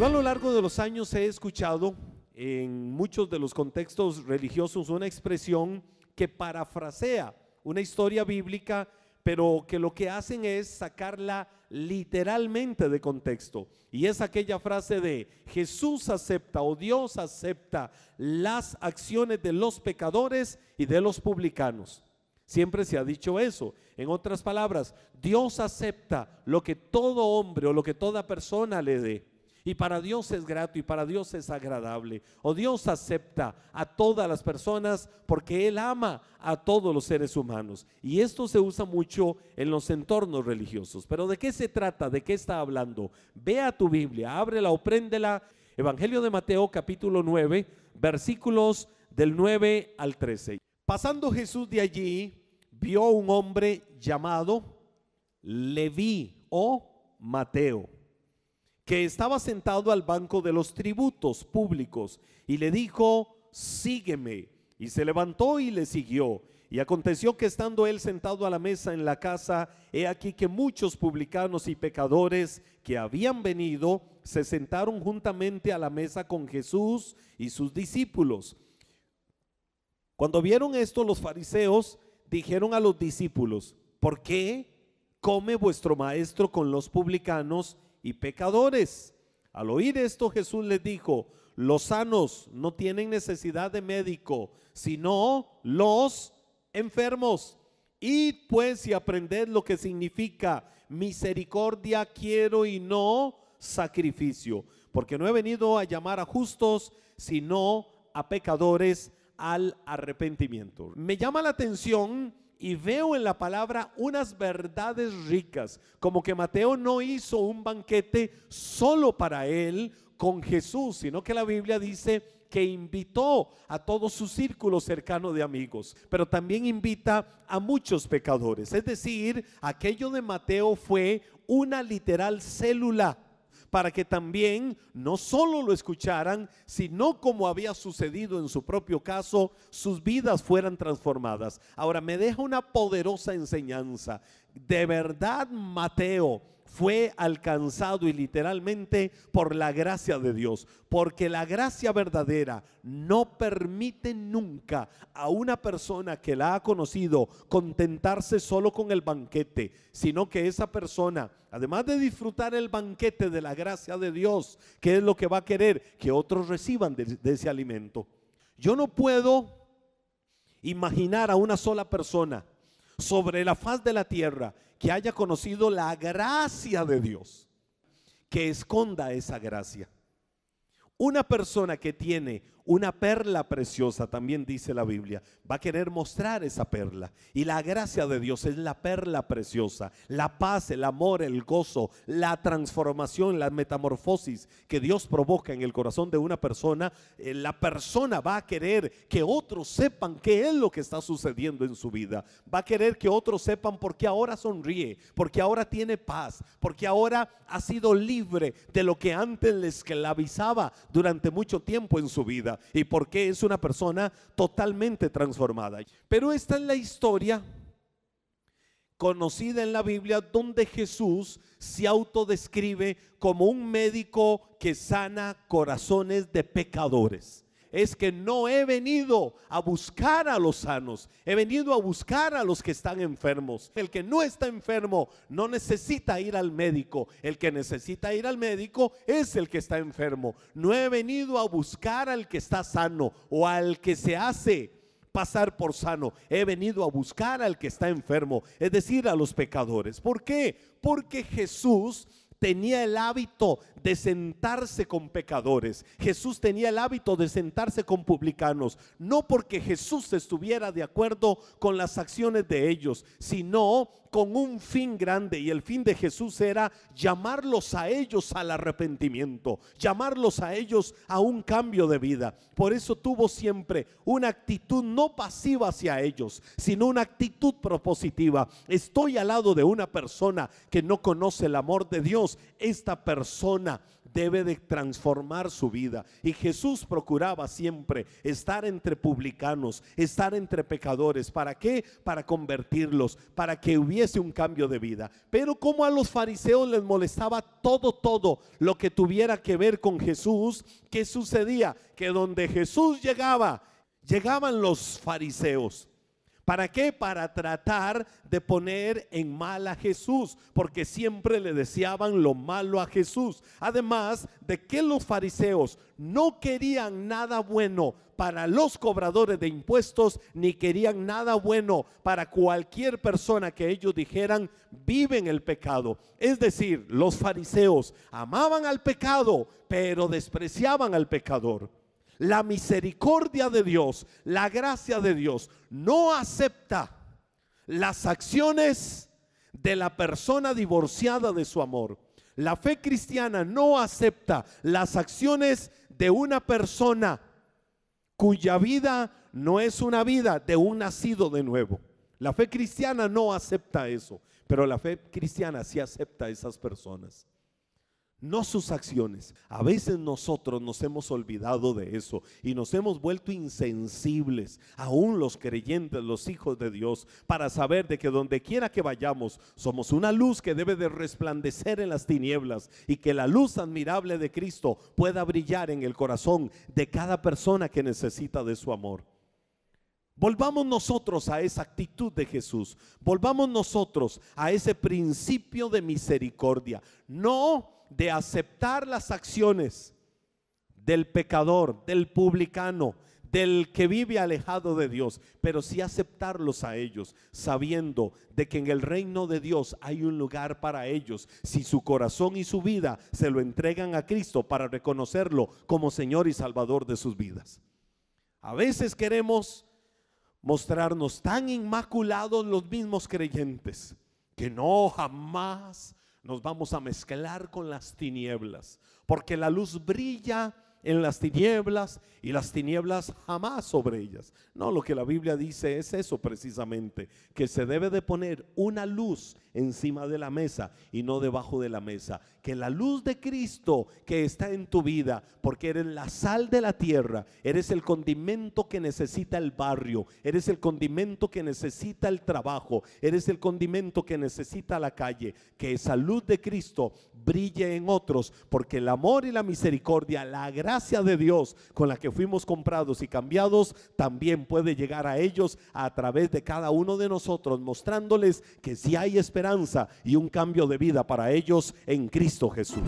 Yo a lo largo de los años he escuchado en muchos de los contextos religiosos una expresión que parafrasea una historia bíblica, pero que lo que hacen es sacarla literalmente de contexto. Y es aquella frase de Jesús acepta o Dios acepta las acciones de los pecadores y de los publicanos. Siempre se ha dicho eso. En otras palabras, Dios acepta lo que todo hombre o lo que toda persona le dé. Y para Dios es grato y para Dios es agradable. O Dios acepta a todas las personas porque Él ama a todos los seres humanos. Y esto se usa mucho en los entornos religiosos. Pero ¿de qué se trata? ¿De qué está hablando? Ve a tu Biblia, ábrela o préndela. Evangelio de Mateo capítulo 9, versículos del 9 al 13. Pasando Jesús de allí, vio un hombre llamado Levi o Mateo que estaba sentado al banco de los tributos públicos y le dijo, sígueme. Y se levantó y le siguió. Y aconteció que estando él sentado a la mesa en la casa, he aquí que muchos publicanos y pecadores que habían venido se sentaron juntamente a la mesa con Jesús y sus discípulos. Cuando vieron esto los fariseos dijeron a los discípulos, ¿por qué come vuestro maestro con los publicanos y pecadores. Al oír esto Jesús les dijo, los sanos no tienen necesidad de médico, sino los enfermos. Y pues y aprended lo que significa misericordia quiero y no sacrificio, porque no he venido a llamar a justos, sino a pecadores al arrepentimiento. Me llama la atención y veo en la palabra unas verdades ricas, como que Mateo no hizo un banquete solo para él con Jesús, sino que la Biblia dice que invitó a todo su círculo cercano de amigos, pero también invita a muchos pecadores. Es decir, aquello de Mateo fue una literal célula para que también no solo lo escucharan, sino como había sucedido en su propio caso, sus vidas fueran transformadas. Ahora me deja una poderosa enseñanza. De verdad, Mateo fue alcanzado y literalmente por la gracia de Dios, porque la gracia verdadera no permite nunca a una persona que la ha conocido contentarse solo con el banquete, sino que esa persona, además de disfrutar el banquete de la gracia de Dios, que es lo que va a querer que otros reciban de, de ese alimento. Yo no puedo imaginar a una sola persona sobre la faz de la tierra que haya conocido la gracia de Dios, que esconda esa gracia. Una persona que tiene una perla preciosa, también dice la Biblia. Va a querer mostrar esa perla. Y la gracia de Dios es la perla preciosa, la paz, el amor, el gozo, la transformación, la metamorfosis que Dios provoca en el corazón de una persona. Eh, la persona va a querer que otros sepan qué es lo que está sucediendo en su vida. Va a querer que otros sepan por qué ahora sonríe, porque ahora tiene paz, porque ahora ha sido libre de lo que antes le esclavizaba durante mucho tiempo en su vida y por qué es una persona totalmente transformada. Pero esta es la historia conocida en la Biblia donde Jesús se autodescribe como un médico que sana corazones de pecadores es que no he venido a buscar a los sanos, he venido a buscar a los que están enfermos. El que no está enfermo no necesita ir al médico, el que necesita ir al médico es el que está enfermo. No he venido a buscar al que está sano o al que se hace pasar por sano. He venido a buscar al que está enfermo, es decir, a los pecadores. ¿Por qué? Porque Jesús tenía el hábito de sentarse con pecadores. Jesús tenía el hábito de sentarse con publicanos. No porque Jesús estuviera de acuerdo con las acciones de ellos, sino con un fin grande. Y el fin de Jesús era llamarlos a ellos al arrepentimiento, llamarlos a ellos a un cambio de vida. Por eso tuvo siempre una actitud no pasiva hacia ellos, sino una actitud propositiva. Estoy al lado de una persona que no conoce el amor de Dios esta persona debe de transformar su vida. Y Jesús procuraba siempre estar entre publicanos, estar entre pecadores. ¿Para qué? Para convertirlos, para que hubiese un cambio de vida. Pero como a los fariseos les molestaba todo, todo lo que tuviera que ver con Jesús, ¿qué sucedía? Que donde Jesús llegaba, llegaban los fariseos. ¿Para qué? Para tratar de poner en mal a Jesús, porque siempre le deseaban lo malo a Jesús. Además de que los fariseos no querían nada bueno para los cobradores de impuestos, ni querían nada bueno para cualquier persona que ellos dijeran vive en el pecado. Es decir, los fariseos amaban al pecado, pero despreciaban al pecador la misericordia de Dios, la gracia de Dios, no acepta las acciones de la persona divorciada de su amor. La fe cristiana no acepta las acciones de una persona cuya vida no es una vida de un nacido de nuevo. La fe cristiana no acepta eso, pero la fe cristiana sí acepta a esas personas no sus acciones. A veces nosotros nos hemos olvidado de eso y nos hemos vuelto insensibles, aún los creyentes, los hijos de Dios, para saber de que donde quiera que vayamos somos una luz que debe de resplandecer en las tinieblas y que la luz admirable de Cristo pueda brillar en el corazón de cada persona que necesita de su amor. Volvamos nosotros a esa actitud de Jesús. Volvamos nosotros a ese principio de misericordia. No de aceptar las acciones del pecador, del publicano, del que vive alejado de Dios, pero sí aceptarlos a ellos, sabiendo de que en el reino de Dios hay un lugar para ellos, si su corazón y su vida se lo entregan a Cristo para reconocerlo como Señor y Salvador de sus vidas. A veces queremos mostrarnos tan inmaculados los mismos creyentes, que no, jamás nos vamos a mezclar con las tinieblas, porque la luz brilla en las tinieblas y las tinieblas jamás sobre ellas. No, lo que la Biblia dice es eso precisamente, que se debe de poner una luz encima de la mesa y no debajo de la mesa. Que la luz de Cristo que está en tu vida, porque eres la sal de la tierra, eres el condimento que necesita el barrio, eres el condimento que necesita el trabajo, eres el condimento que necesita la calle, que esa luz de Cristo brille en otros, porque el amor y la misericordia, la gracia de Dios con la que fuimos comprados y cambiados, también puede llegar a ellos a través de cada uno de nosotros, mostrándoles que si sí hay esperanza y un cambio de vida para ellos en Cristo Jesús.